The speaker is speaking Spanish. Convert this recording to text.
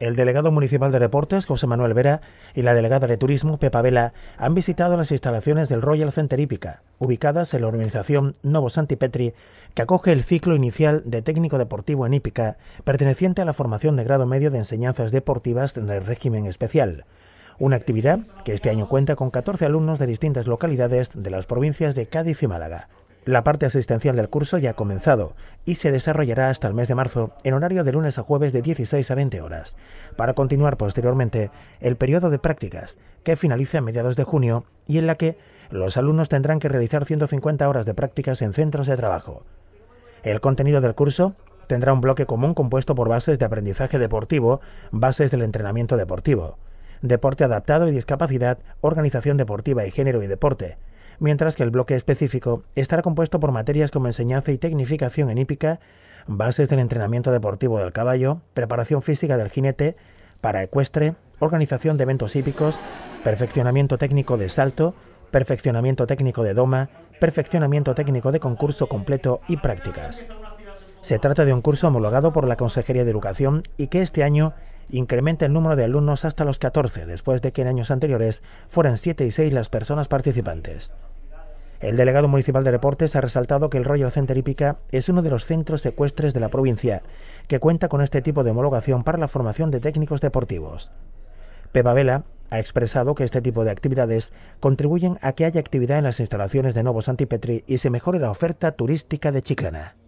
El delegado municipal de deportes, José Manuel Vera, y la delegada de turismo, Pepa Vela, han visitado las instalaciones del Royal Center Hípica, ubicadas en la organización Novo Santipetri, que acoge el ciclo inicial de técnico deportivo en hípica, perteneciente a la formación de grado medio de enseñanzas deportivas del régimen especial. Una actividad que este año cuenta con 14 alumnos de distintas localidades de las provincias de Cádiz y Málaga. La parte asistencial del curso ya ha comenzado y se desarrollará hasta el mes de marzo en horario de lunes a jueves de 16 a 20 horas, para continuar posteriormente el periodo de prácticas, que finaliza a mediados de junio y en la que los alumnos tendrán que realizar 150 horas de prácticas en centros de trabajo. El contenido del curso tendrá un bloque común compuesto por bases de aprendizaje deportivo, bases del entrenamiento deportivo, deporte adaptado y discapacidad, organización deportiva y género y deporte, mientras que el bloque específico estará compuesto por materias como enseñanza y tecnificación en hípica, bases del entrenamiento deportivo del caballo, preparación física del jinete, para ecuestre, organización de eventos hípicos, perfeccionamiento técnico de salto, perfeccionamiento técnico de doma, perfeccionamiento técnico de concurso completo y prácticas. Se trata de un curso homologado por la Consejería de Educación y que este año incrementa el número de alumnos hasta los 14, después de que en años anteriores fueran 7 y 6 las personas participantes. El delegado municipal de deportes ha resaltado que el Royal Center Hípica es uno de los centros secuestres de la provincia, que cuenta con este tipo de homologación para la formación de técnicos deportivos. Pepa Vela ha expresado que este tipo de actividades contribuyen a que haya actividad en las instalaciones de Novo Santipetri y se mejore la oferta turística de Chiclana.